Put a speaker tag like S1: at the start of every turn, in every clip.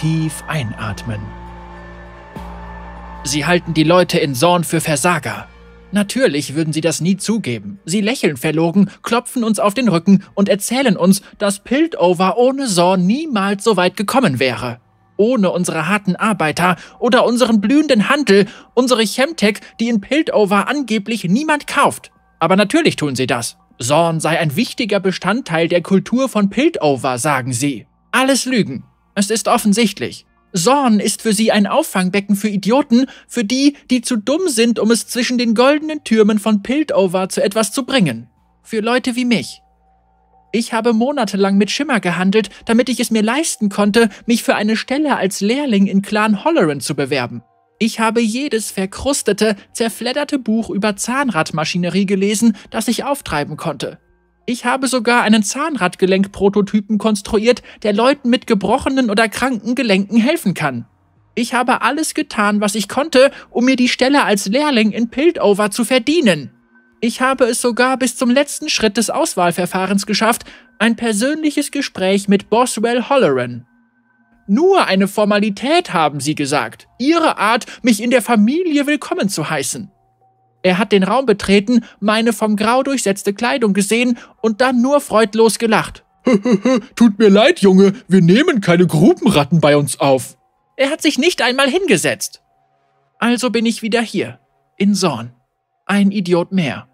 S1: tief einatmen. Sie halten die Leute in Sorn für Versager. Natürlich würden sie das nie zugeben. Sie lächeln verlogen, klopfen uns auf den Rücken und erzählen uns, dass Piltover ohne Sorn niemals so weit gekommen wäre. Ohne unsere harten Arbeiter oder unseren blühenden Handel, unsere Chemtech, die in Piltover angeblich niemand kauft. Aber natürlich tun sie das. Sorn sei ein wichtiger Bestandteil der Kultur von Piltover, sagen sie. Alles Lügen. Es ist offensichtlich. Zorn ist für sie ein Auffangbecken für Idioten, für die, die zu dumm sind, um es zwischen den goldenen Türmen von Piltover zu etwas zu bringen. Für Leute wie mich. Ich habe monatelang mit Schimmer gehandelt, damit ich es mir leisten konnte, mich für eine Stelle als Lehrling in Clan Holleran zu bewerben. Ich habe jedes verkrustete, zerfledderte Buch über Zahnradmaschinerie gelesen, das ich auftreiben konnte. Ich habe sogar einen Zahnradgelenkprototypen konstruiert, der Leuten mit gebrochenen oder kranken Gelenken helfen kann. Ich habe alles getan, was ich konnte, um mir die Stelle als Lehrling in Piltover zu verdienen. Ich habe es sogar bis zum letzten Schritt des Auswahlverfahrens geschafft, ein persönliches Gespräch mit Boswell Holloran. Nur eine Formalität, haben sie gesagt, ihre Art, mich in der Familie willkommen zu heißen. Er hat den Raum betreten, meine vom Grau durchsetzte Kleidung gesehen und dann nur freudlos gelacht. Tut mir leid, Junge, wir nehmen keine Grubenratten bei uns auf. Er hat sich nicht einmal hingesetzt. Also bin ich wieder hier, in Sorn. Ein Idiot mehr.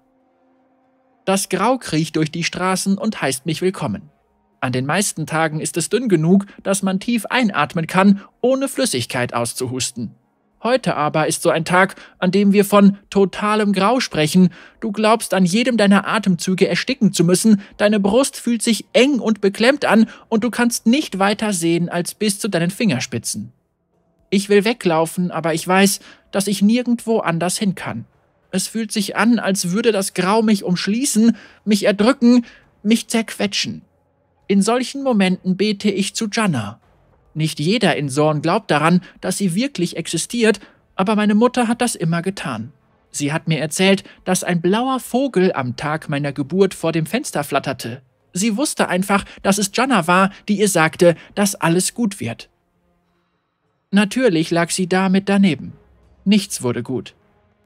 S1: Das Grau kriecht durch die Straßen und heißt mich willkommen. An den meisten Tagen ist es dünn genug, dass man tief einatmen kann, ohne Flüssigkeit auszuhusten. Heute aber ist so ein Tag, an dem wir von totalem Grau sprechen. Du glaubst, an jedem deiner Atemzüge ersticken zu müssen, deine Brust fühlt sich eng und beklemmt an und du kannst nicht weiter sehen als bis zu deinen Fingerspitzen. Ich will weglaufen, aber ich weiß, dass ich nirgendwo anders hin kann. Es fühlt sich an, als würde das Grau mich umschließen, mich erdrücken, mich zerquetschen. In solchen Momenten bete ich zu Janna. Nicht jeder in Sorn glaubt daran, dass sie wirklich existiert, aber meine Mutter hat das immer getan. Sie hat mir erzählt, dass ein blauer Vogel am Tag meiner Geburt vor dem Fenster flatterte. Sie wusste einfach, dass es Jana war, die ihr sagte, dass alles gut wird. Natürlich lag sie damit daneben. Nichts wurde gut.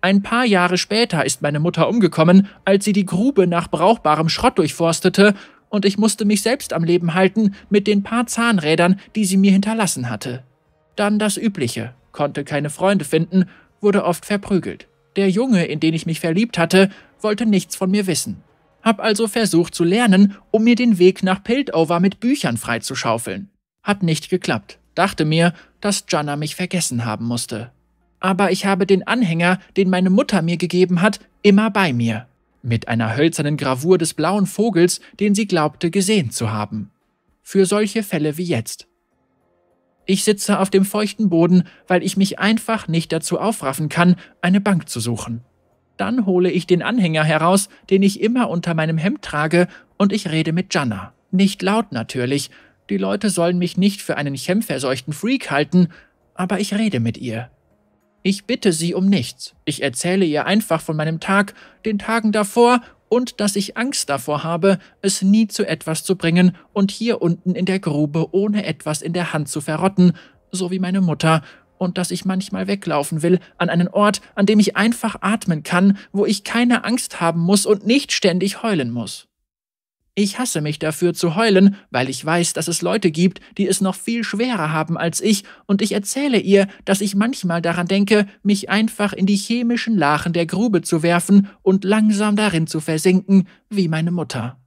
S1: Ein paar Jahre später ist meine Mutter umgekommen, als sie die Grube nach brauchbarem Schrott durchforstete und ich musste mich selbst am Leben halten mit den paar Zahnrädern, die sie mir hinterlassen hatte. Dann das Übliche, konnte keine Freunde finden, wurde oft verprügelt. Der Junge, in den ich mich verliebt hatte, wollte nichts von mir wissen. Hab also versucht zu lernen, um mir den Weg nach Piltover mit Büchern freizuschaufeln. Hat nicht geklappt. Dachte mir, dass Janna mich vergessen haben musste. Aber ich habe den Anhänger, den meine Mutter mir gegeben hat, immer bei mir mit einer hölzernen Gravur des blauen Vogels, den sie glaubte gesehen zu haben. Für solche Fälle wie jetzt. Ich sitze auf dem feuchten Boden, weil ich mich einfach nicht dazu aufraffen kann, eine Bank zu suchen. Dann hole ich den Anhänger heraus, den ich immer unter meinem Hemd trage, und ich rede mit Janna. Nicht laut natürlich, die Leute sollen mich nicht für einen chemverseuchten Freak halten, aber ich rede mit ihr. Ich bitte sie um nichts. Ich erzähle ihr einfach von meinem Tag, den Tagen davor und dass ich Angst davor habe, es nie zu etwas zu bringen und hier unten in der Grube ohne etwas in der Hand zu verrotten, so wie meine Mutter, und dass ich manchmal weglaufen will, an einen Ort, an dem ich einfach atmen kann, wo ich keine Angst haben muss und nicht ständig heulen muss. Ich hasse mich dafür zu heulen, weil ich weiß, dass es Leute gibt, die es noch viel schwerer haben als ich, und ich erzähle ihr, dass ich manchmal daran denke, mich einfach in die chemischen Lachen der Grube zu werfen und langsam darin zu versinken, wie meine Mutter.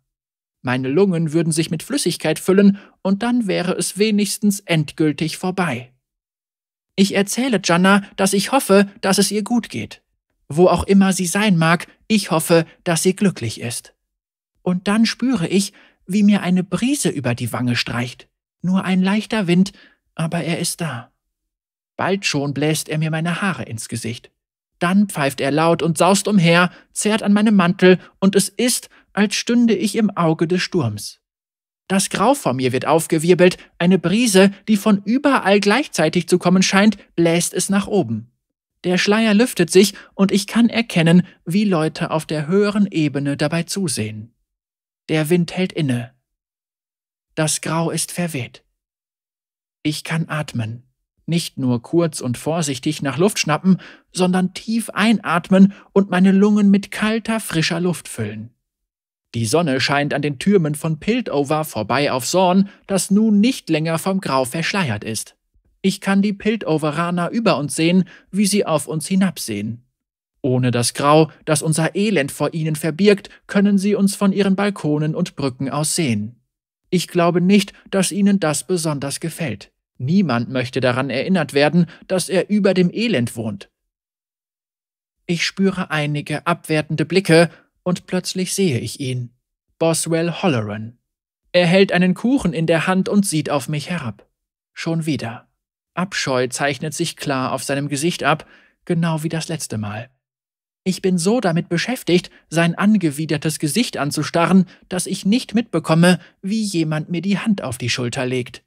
S1: Meine Lungen würden sich mit Flüssigkeit füllen, und dann wäre es wenigstens endgültig vorbei. Ich erzähle Janna, dass ich hoffe, dass es ihr gut geht. Wo auch immer sie sein mag, ich hoffe, dass sie glücklich ist und dann spüre ich, wie mir eine Brise über die Wange streicht. Nur ein leichter Wind, aber er ist da. Bald schon bläst er mir meine Haare ins Gesicht. Dann pfeift er laut und saust umher, zerrt an meinem Mantel, und es ist, als stünde ich im Auge des Sturms. Das Grau vor mir wird aufgewirbelt, eine Brise, die von überall gleichzeitig zu kommen scheint, bläst es nach oben. Der Schleier lüftet sich, und ich kann erkennen, wie Leute auf der höheren Ebene dabei zusehen. Der Wind hält inne. Das Grau ist verweht. Ich kann atmen. Nicht nur kurz und vorsichtig nach Luft schnappen, sondern tief einatmen und meine Lungen mit kalter, frischer Luft füllen. Die Sonne scheint an den Türmen von Piltover vorbei auf Sorn, das nun nicht länger vom Grau verschleiert ist. Ich kann die Piltoveraner über uns sehen, wie sie auf uns hinabsehen. Ohne das Grau, das unser Elend vor ihnen verbirgt, können sie uns von ihren Balkonen und Brücken aus sehen. Ich glaube nicht, dass ihnen das besonders gefällt. Niemand möchte daran erinnert werden, dass er über dem Elend wohnt. Ich spüre einige abwertende Blicke und plötzlich sehe ich ihn. Boswell Holleran. Er hält einen Kuchen in der Hand und sieht auf mich herab. Schon wieder. Abscheu zeichnet sich klar auf seinem Gesicht ab, genau wie das letzte Mal. Ich bin so damit beschäftigt, sein angewidertes Gesicht anzustarren, dass ich nicht mitbekomme, wie jemand mir die Hand auf die Schulter legt.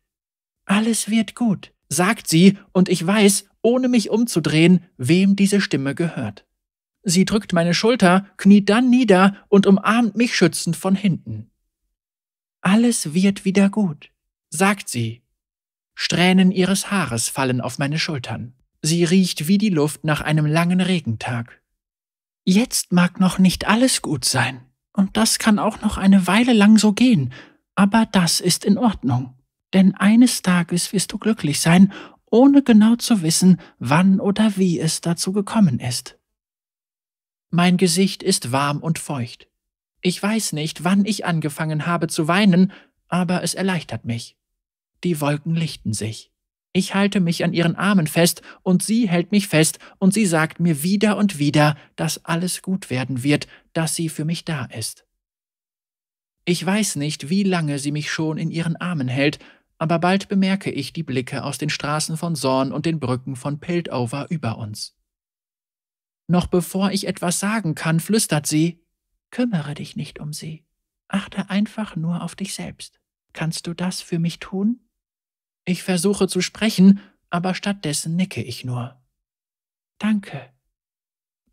S1: Alles wird gut, sagt sie, und ich weiß, ohne mich umzudrehen, wem diese Stimme gehört. Sie drückt meine Schulter, kniet dann nieder und umarmt mich schützend von hinten. Alles wird wieder gut, sagt sie. Strähnen ihres Haares fallen auf meine Schultern. Sie riecht wie die Luft nach einem langen Regentag. Jetzt mag noch nicht alles gut sein, und das kann auch noch eine Weile lang so gehen, aber das ist in Ordnung. Denn eines Tages wirst du glücklich sein, ohne genau zu wissen, wann oder wie es dazu gekommen ist. Mein Gesicht ist warm und feucht. Ich weiß nicht, wann ich angefangen habe zu weinen, aber es erleichtert mich. Die Wolken lichten sich. Ich halte mich an ihren Armen fest, und sie hält mich fest, und sie sagt mir wieder und wieder, dass alles gut werden wird, dass sie für mich da ist. Ich weiß nicht, wie lange sie mich schon in ihren Armen hält, aber bald bemerke ich die Blicke aus den Straßen von Zorn und den Brücken von Piltover über uns. Noch bevor ich etwas sagen kann, flüstert sie, kümmere dich nicht um sie, achte einfach nur auf dich selbst. Kannst du das für mich tun? Ich versuche zu sprechen, aber stattdessen nicke ich nur. Danke.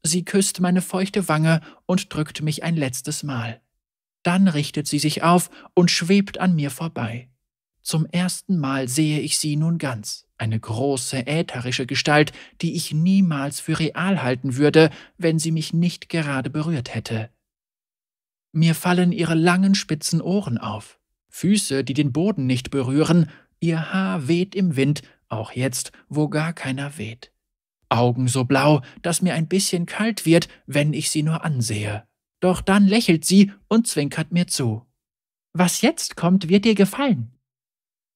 S1: Sie küsst meine feuchte Wange und drückt mich ein letztes Mal. Dann richtet sie sich auf und schwebt an mir vorbei. Zum ersten Mal sehe ich sie nun ganz, eine große ätherische Gestalt, die ich niemals für real halten würde, wenn sie mich nicht gerade berührt hätte. Mir fallen ihre langen spitzen Ohren auf, Füße, die den Boden nicht berühren, Ihr Haar weht im Wind, auch jetzt, wo gar keiner weht. Augen so blau, dass mir ein bisschen kalt wird, wenn ich sie nur ansehe. Doch dann lächelt sie und zwinkert mir zu. Was jetzt kommt, wird dir gefallen.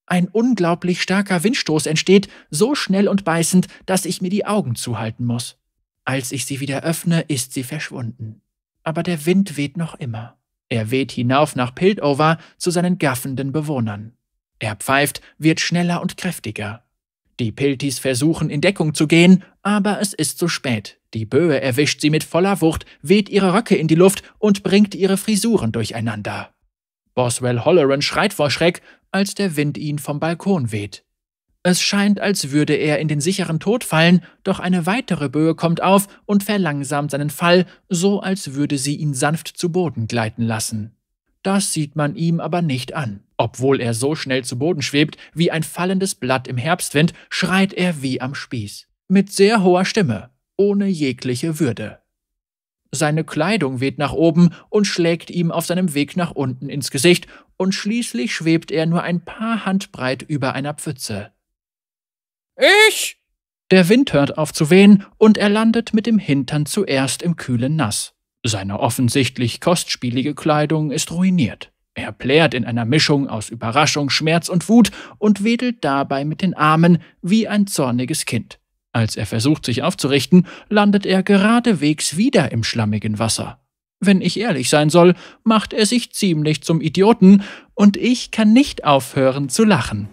S1: Ein unglaublich starker Windstoß entsteht, so schnell und beißend, dass ich mir die Augen zuhalten muss. Als ich sie wieder öffne, ist sie verschwunden. Aber der Wind weht noch immer. Er weht hinauf nach Piltover zu seinen gaffenden Bewohnern. Er pfeift, wird schneller und kräftiger. Die Piltis versuchen in Deckung zu gehen, aber es ist zu spät. Die Böe erwischt sie mit voller Wucht, weht ihre Röcke in die Luft und bringt ihre Frisuren durcheinander. Boswell Holleran schreit vor Schreck, als der Wind ihn vom Balkon weht. Es scheint, als würde er in den sicheren Tod fallen, doch eine weitere Böe kommt auf und verlangsamt seinen Fall, so als würde sie ihn sanft zu Boden gleiten lassen. Das sieht man ihm aber nicht an. Obwohl er so schnell zu Boden schwebt wie ein fallendes Blatt im Herbstwind, schreit er wie am Spieß. Mit sehr hoher Stimme, ohne jegliche Würde. Seine Kleidung weht nach oben und schlägt ihm auf seinem Weg nach unten ins Gesicht, und schließlich schwebt er nur ein paar Handbreit über einer Pfütze. Ich! Der Wind hört auf zu wehen, und er landet mit dem Hintern zuerst im kühlen Nass. Seine offensichtlich kostspielige Kleidung ist ruiniert. Er plärt in einer Mischung aus Überraschung, Schmerz und Wut und wedelt dabei mit den Armen wie ein zorniges Kind. Als er versucht, sich aufzurichten, landet er geradewegs wieder im schlammigen Wasser. Wenn ich ehrlich sein soll, macht er sich ziemlich zum Idioten, und ich kann nicht aufhören zu lachen.